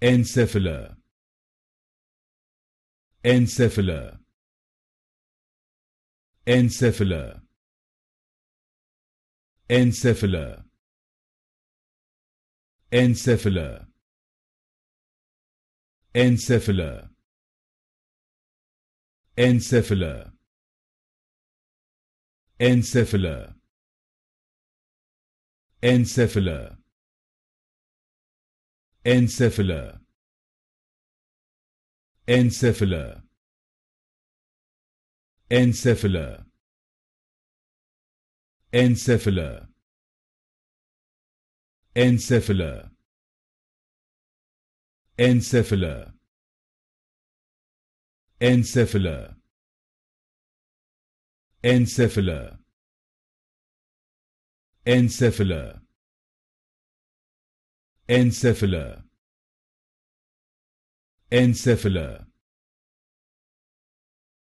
encephala encephala encephala encephala encephala encephala encephala encephala encephala encephala encephala encephala encephala encephala encephala encephala encephala encephala encephala encephala